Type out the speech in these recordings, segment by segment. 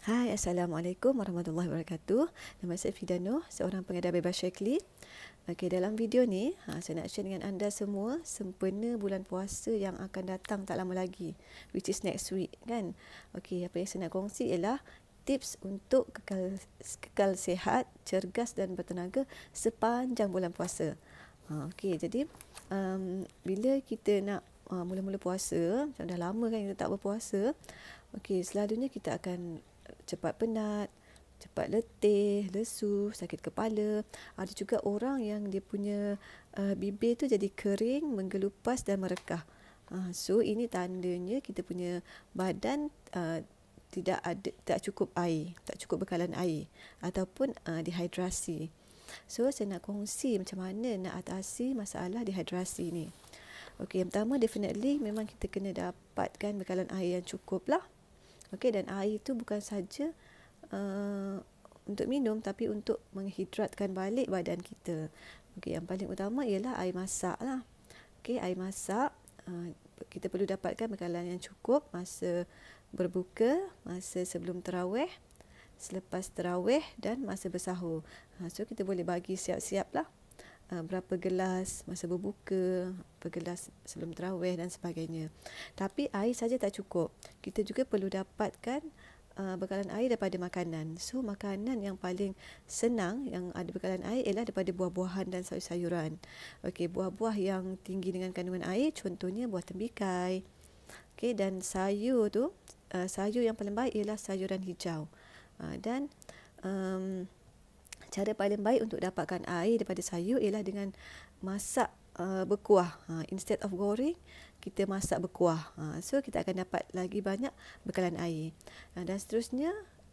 Hai, Assalamualaikum Warahmatullahi Wabarakatuh Nama saya Fidano, seorang pengedar bebas Syekli Okey, dalam video ni, ha, saya nak share dengan anda semua Sempena bulan puasa yang akan datang tak lama lagi Which is next week, kan? Okey, apa yang saya nak kongsi ialah Tips untuk kekal, kekal sehat, cergas dan bertenaga Sepanjang bulan puasa ha, Okey, jadi um, Bila kita nak uh, mula-mula puasa Macam dah lama kan kita tak berpuasa Okey, selalunya kita akan cepat penat, cepat letih, lesu, sakit kepala. Ada juga orang yang dia punya uh, bibir tu jadi kering, menggelupas dan merekah. Uh, so ini tandanya kita punya badan uh, tidak ada tak cukup air, tak cukup bekalan air ataupun uh, dehidrasi. So saya nak kongsi macam mana nak atasi masalah dehidrasi ni. Okey, yang pertama definitely memang kita kena dapatkan bekalan air yang cukup lah. Okey dan air itu bukan saja uh, untuk minum tapi untuk menghidratkan balik badan kita. Okey yang paling utama ialah air masak lah. Okey air masak uh, kita perlu dapatkan bekalan yang cukup masa berbuka, masa sebelum terawih, selepas terawih dan masa bersahur. Uh, so kita boleh bagi siap-siap lah. Ah, berapa gelas masa berbuka, berapa gelas sebelum terawih dan sebagainya. Tapi air saja tak cukup. Kita juga perlu dapatkan uh, bekalan air daripada makanan. So makanan yang paling senang yang ada bekalan air ialah daripada buah-buahan dan sayur-sayuran. Okey, buah-buah yang tinggi dengan kandungan air contohnya buah tembikai. Okey dan sayur tu uh, sayur yang paling baik ialah sayuran hijau. Uh, dan um, cara paling baik untuk dapatkan air daripada sayur ialah dengan masak uh, berkuah ha, instead of goreng kita masak berkuah ha, so kita akan dapat lagi banyak bekalan air ha, dan seterusnya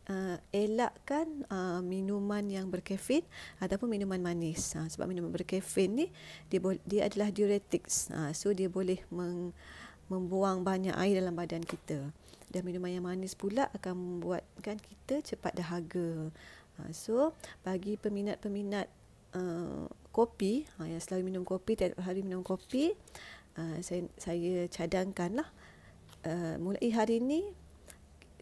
uh, elakkan uh, minuman yang berkafein ataupun minuman manis ha, sebab minuman berkafein ni dia dia adalah diuretik ha, so dia boleh meng membuang banyak air dalam badan kita. Dan minuman yang manis pula akan membuatkan kita cepat dahaga. Ha, so bagi peminat-peminat uh, kopi ha, yang selalu minum kopi tiap hari minum kopi uh, saya saya cadangkanlah uh, mulai hari ini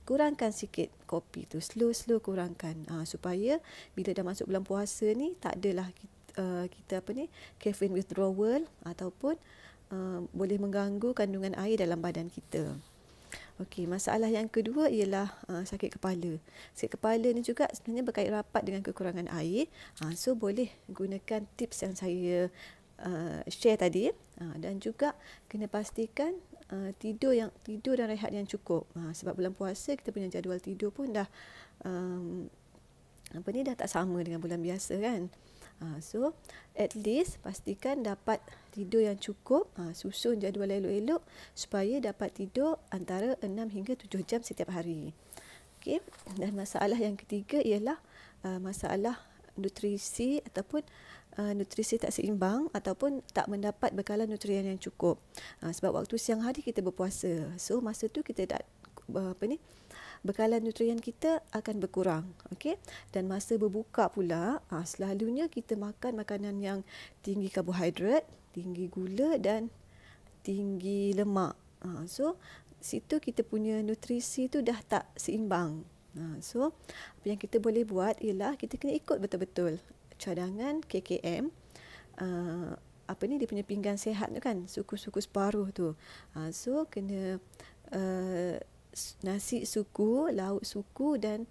kurangkan sikit kopi tu slow-slow kurangkan ha, supaya bila dah masuk bulan puasa ni tak adalah kita, uh, kita apa ni caffeine withdrawal ataupun uh, boleh mengganggu kandungan air dalam badan kita. Okey, masalah yang kedua ialah uh, sakit kepala. Sakit kepala ni juga sebenarnya berkait rapat dengan kekurangan air. Uh, so boleh gunakan tips yang saya uh, share tadi uh, dan juga kena pastikan uh, tidur yang tidur dan rehat yang cukup. Uh, sebab bulan puasa kita punya jadual tidur pun dah um, apa ni dah tak sama dengan bulan biasa kan. Ha, so at least pastikan dapat tidur yang cukup, ha, susun jadual elok-elok supaya dapat tidur antara 6 hingga 7 jam setiap hari. Okay, Dan masalah yang ketiga ialah uh, masalah nutrisi ataupun uh, nutrisi tak seimbang ataupun tak mendapat bekalan nutrien yang cukup. Ha, sebab waktu siang hari kita berpuasa. So masa tu kita tak apa ni? bekalan nutrien kita akan berkurang okay? dan masa berbuka pula ha, selalunya kita makan makanan yang tinggi karbohidrat tinggi gula dan tinggi lemak ha, so situ kita punya nutrisi tu dah tak seimbang ha, so apa yang kita boleh buat ialah kita kena ikut betul-betul cadangan KKM uh, apa ni dia punya pinggan sehat tu kan suku-suku separuh tu ha, so kena uh, nasi suku, lauk suku dan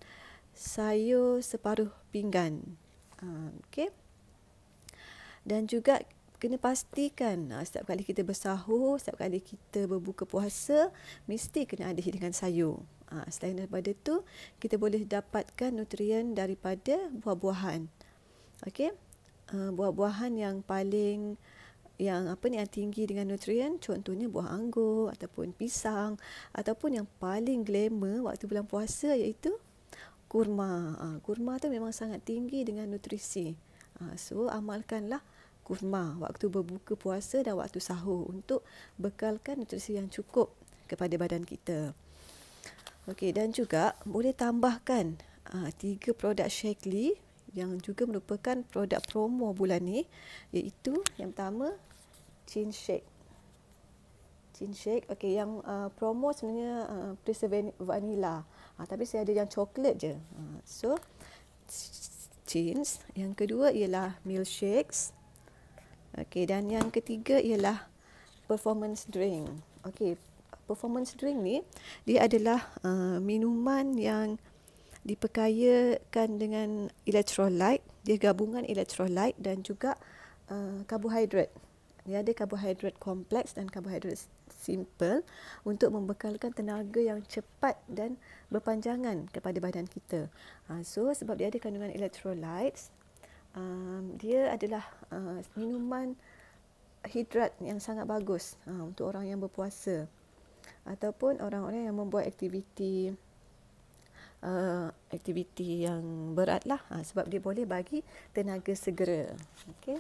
sayur separuh pinggan. Ah, okay. Dan juga kena pastikan ah, setiap kali kita bersahur, setiap kali kita berbuka puasa, mesti kena ada hidangan sayur. Ah, selain daripada tu kita boleh dapatkan nutrien daripada buah-buahan. Okay. Buah-buahan yang paling... Uh, yang apa ni yang tinggi dengan nutrien contohnya buah anggur ataupun pisang ataupun yang paling glamour waktu bulan puasa iaitu kurma. Ha, kurma tu memang sangat tinggi dengan nutrisi. Ha, so amalkanlah kurma waktu berbuka puasa dan waktu sahur untuk bekalkan nutrisi yang cukup kepada badan kita. Okey dan juga boleh tambahkan ha, tiga produk Shakely yang juga merupakan produk promo bulan ni iaitu yang pertama chin shake chin shake okey yang uh, promo sebenarnya uh, preserve vanilla ha, tapi saya ada yang coklat je ha, so chins yang kedua ialah shakes, okey dan yang ketiga ialah performance drink okey performance drink ni dia adalah uh, minuman yang diperkayakan dengan elektrolit, dia gabungan elektrolit dan juga uh, karbohidrat. Dia ada karbohidrat kompleks dan karbohidrat simple untuk membekalkan tenaga yang cepat dan berpanjangan kepada badan kita. Uh, so sebab dia ada kandungan elektrolit, uh, um, dia adalah uh, minuman hidrat yang sangat bagus uh, untuk orang yang berpuasa ataupun orang-orang yang membuat aktiviti Uh, aktiviti yang berat lah ha, sebab dia boleh bagi tenaga segera. Okey.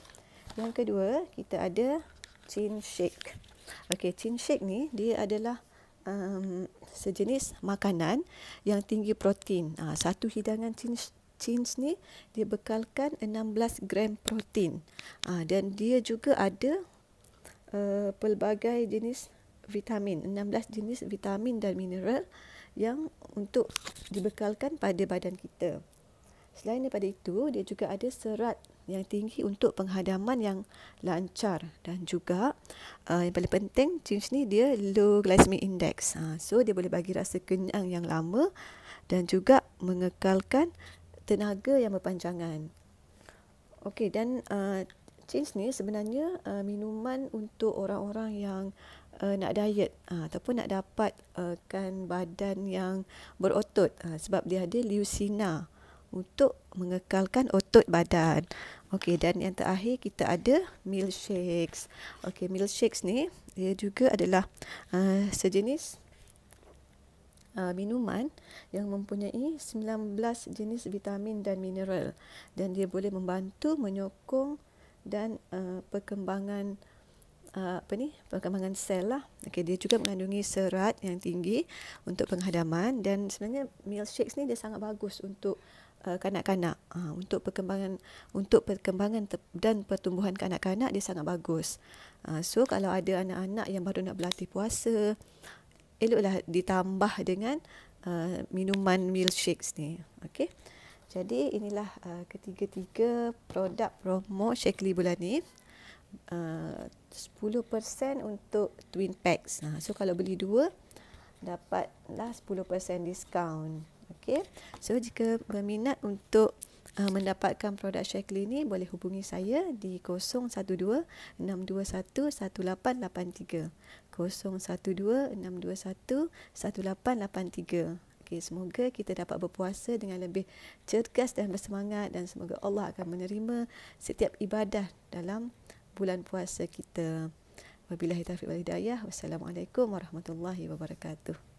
Yang kedua kita ada chin shake. Okey, chin shake ni dia adalah um, sejenis makanan yang tinggi protein. Ha, satu hidangan chin chins ni dia bekalkan 16 gram protein ha, dan dia juga ada uh, pelbagai jenis vitamin 16 jenis vitamin dan mineral uh, yang untuk dibekalkan pada badan kita. Selain daripada itu, dia juga ada serat yang tinggi untuk penghadaman yang lancar dan juga uh, yang paling penting jeans ni dia low glycemic index. Uh, so dia boleh bagi rasa kenyang yang lama dan juga mengekalkan tenaga yang berpanjangan. Okey dan uh, jeans ni sebenarnya uh, minuman untuk orang-orang yang uh, nak diet uh, ataupun nak dapatkan uh, badan yang berotot uh, sebab dia ada leucina untuk mengekalkan otot badan. Okey dan yang terakhir kita ada milkshakes. Okey milkshakes ni dia juga adalah uh, sejenis Uh, minuman yang mempunyai 19 jenis vitamin dan mineral dan dia boleh membantu menyokong dan uh, perkembangan uh, apa ni perkembangan sel lah. Okey dia juga mengandungi serat yang tinggi untuk penghadaman dan sebenarnya meal shakes ni dia sangat bagus untuk uh, kanak-kanak uh, untuk perkembangan untuk perkembangan dan pertumbuhan kanak-kanak dia sangat bagus. Uh, so kalau ada anak-anak yang baru nak berlatih puasa eloklah ditambah dengan uh, minuman shakes ni. Okey. Jadi inilah uh, ketiga-tiga produk promo Shakely bulan ni uh, 10% untuk twin packs. Ha, so kalau beli dua dapatlah 10% diskaun. Okey. So jika berminat untuk uh, mendapatkan produk Shackle ini boleh hubungi saya di 012-621-1883. 012-621-1883. Okay. semoga kita dapat berpuasa dengan lebih cergas dan bersemangat dan semoga Allah akan menerima setiap ibadah dalam bulan puasa kita. Wabillahi taufiq wal hidayah. Wassalamualaikum warahmatullahi wabarakatuh.